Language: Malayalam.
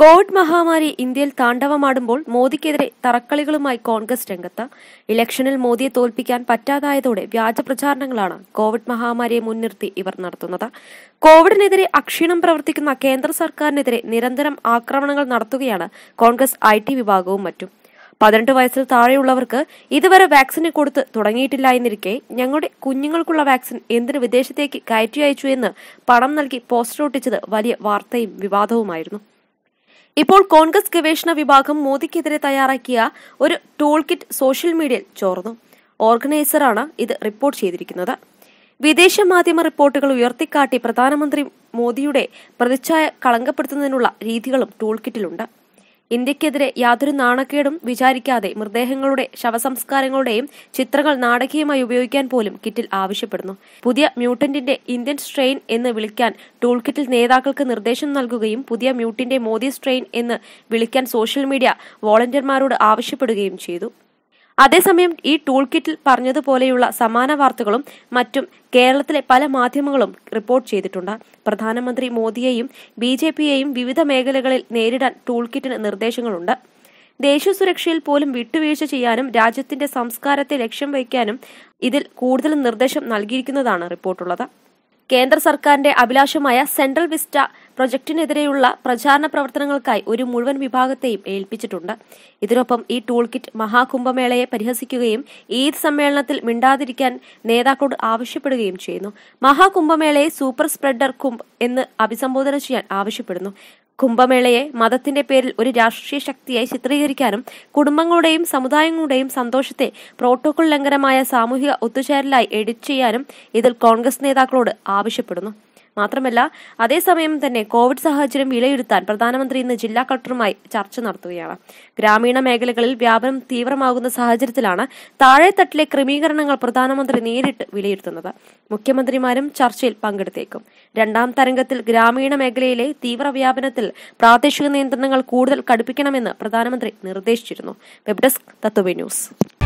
കോവിഡ് മഹാമാരി ഇന്ത്യയിൽ താണ്ഡവമാടുമ്പോൾ മോദിക്കെതിരെ തറക്കളികളുമായി കോൺഗ്രസ് രംഗത്ത് ഇലക്ഷനിൽ മോദിയെ തോൽപ്പിക്കാൻ പറ്റാതായതോടെ വ്യാജ പ്രചാരണങ്ങളാണ് കോവിഡ് മഹാമാരിയെ മുൻനിർത്തി ഇവർ നടത്തുന്നത് കോവിഡിനെതിരെ അക്ഷീണം പ്രവർത്തിക്കുന്ന കേന്ദ്ര സർക്കാരിനെതിരെ നിരന്തരം ആക്രമണങ്ങൾ നടത്തുകയാണ് കോൺഗ്രസ് ഐ വിഭാഗവും മറ്റും പതിനെട്ട് വയസ്സിൽ താഴെയുള്ളവർക്ക് ഇതുവരെ വാക്സിന് കൊടുത്ത് തുടങ്ങിയിട്ടില്ല എന്നിരിക്കെ ഞങ്ങളുടെ കുഞ്ഞുങ്ങൾക്കുള്ള വാക്സിൻ എന്തിന് വിദേശത്തേക്ക് കയറ്റി അയച്ചു എന്ന് പണം നൽകി പോസ്റ്റർ ഒട്ടിച്ചത് വലിയ വാർത്തയും വിവാദവുമായിരുന്നു ഇപ്പോൾ കോൺഗ്രസ് ഗവേഷണ വിഭാഗം മോദിക്കെതിരെ തയ്യാറാക്കിയ ഒരു ടൂൾ കിറ്റ് സോഷ്യൽ മീഡിയയിൽ ചോർന്നു ഓർഗനൈസറാണ് ഇത് റിപ്പോർട്ട് ചെയ്തിരിക്കുന്നത് വിദേശ മാധ്യമ റിപ്പോർട്ടുകൾ ഉയർത്തിക്കാട്ടി പ്രധാനമന്ത്രി മോദിയുടെ പ്രതിച്ഛായ കളങ്കപ്പെടുത്തുന്നതിനുള്ള രീതികളും ടൂൾ കിറ്റിലുണ്ട് ഇന്ത്യക്കെതിരെ യാതൊരു നാണക്കേടും വിചാരിക്കാതെ മൃതദേഹങ്ങളുടെ ശവസംസ്കാരങ്ങളുടെയും ചിത്രങ്ങൾ നാടകീയമായി ഉപയോഗിക്കാൻ പോലും കിറ്റിൽ ആവശ്യപ്പെടുന്നു പുതിയ മ്യൂട്ടന്റിന്റെ ഇന്ത്യൻ സ്ട്രെയിൻ എന്ന് വിളിക്കാൻ ടൂൾ കിറ്റിൽ നേതാക്കൾക്ക് നിർദ്ദേശം നൽകുകയും പുതിയ മ്യൂട്ടിന്റെ മോദി സ്ട്രെയിൻ എന്ന് വിളിക്കാൻ സോഷ്യൽ മീഡിയ വോളണ്ടിയർമാരോട് ആവശ്യപ്പെടുകയും ചെയ്തു അതേസമയം ഈ ടൂൾ കിറ്റിൽ പറഞ്ഞതുപോലെയുള്ള സമാന വാർത്തകളും മറ്റും കേരളത്തിലെ പല മാധ്യമങ്ങളും റിപ്പോർട്ട് ചെയ്തിട്ടുണ്ട് പ്രധാനമന്ത്രി മോദിയെയും ബി ജെ പിയെയും വിവിധ മേഖലകളിൽ നേരിടാൻ ടൂൾ കിറ്റിന് നിർദ്ദേശങ്ങളുണ്ട് ദേശീയ സുരക്ഷയിൽ പോലും വിട്ടുവീഴ്ച ചെയ്യാനും രാജ്യത്തിന്റെ സംസ്കാരത്തെ ലക്ഷ്യം വയ്ക്കാനും ഇതിൽ കൂടുതൽ നിർദ്ദേശം നൽകിയിരിക്കുന്നതാണ് റിപ്പോർട്ടുള്ളത് കേന്ദ്ര സർക്കാരിന്റെ അഭിലാഷമായ സെൻട്രൽ വിസ്റ്റ പ്രൊജക്ടിനെതിരെയുള്ള പ്രചാരണ പ്രവർത്തനങ്ങൾക്കായി ഒരു മുഴുവൻ വിഭാഗത്തെയും ഏൽപ്പിച്ചിട്ടുണ്ട് ഇതിനൊപ്പം ഈ ടൂൾ കിറ്റ് മഹാകുംഭമേളയെ പരിഹസിക്കുകയും ഈദ് സമ്മേളനത്തിൽ മിണ്ടാതിരിക്കാൻ നേതാക്കളോട് ആവശ്യപ്പെടുകയും ചെയ്യുന്നു മഹാകുംഭമേളയെ സൂപ്പർ സ്പ്രെഡർ കുംഭ് എന്ന് അഭിസംബോധന ചെയ്യാൻ ആവശ്യപ്പെടുന്നു കുംഭമേളയെ മതത്തിന്റെ പേരിൽ ഒരു രാഷ്ട്രീയ ശക്തിയായി ചിത്രീകരിക്കാനും കുടുംബങ്ങളുടെയും സമുദായങ്ങളുടെയും സന്തോഷത്തെ പ്രോട്ടോകോൾ ലംഘനമായ സാമൂഹിക ഒത്തുചേരലായി എഡിറ്റ് ചെയ്യാനും ഇതിൽ കോൺഗ്രസ് നേതാക്കളോട് ആവശ്യപ്പെടുന്നു മാത്രമല്ല അതേസമയം തന്നെ കോവിഡ് സാഹചര്യം വിലയിരുത്താൻ പ്രധാനമന്ത്രി ഇന്ന് ജില്ലാ കളക്ടറുമായി ചർച്ച നടത്തുകയാണ് ഗ്രാമീണ മേഖലകളിൽ വ്യാപനം തീവ്രമാകുന്ന സാഹചര്യത്തിലാണ് താഴെത്തട്ടിലെ ക്രമീകരണങ്ങൾ പ്രധാനമന്ത്രി നേരിട്ട് വിലയിരുത്തുന്നത് മുഖ്യമന്ത്രിമാരും ചർച്ചയിൽ പങ്കെടുത്തേക്കും രണ്ടാം തരംഗത്തിൽ ഗ്രാമീണ മേഖലയിലെ തീവ്രവ്യാപനത്തിൽ പ്രാദേശിക നിയന്ത്രണങ്ങൾ കൂടുതൽ കടുപ്പിക്കണമെന്ന് പ്രധാനമന്ത്രി നിർദ്ദേശിച്ചിരുന്നു വെബ് ഡെസ്ക് തത്വവി ന്യൂസ്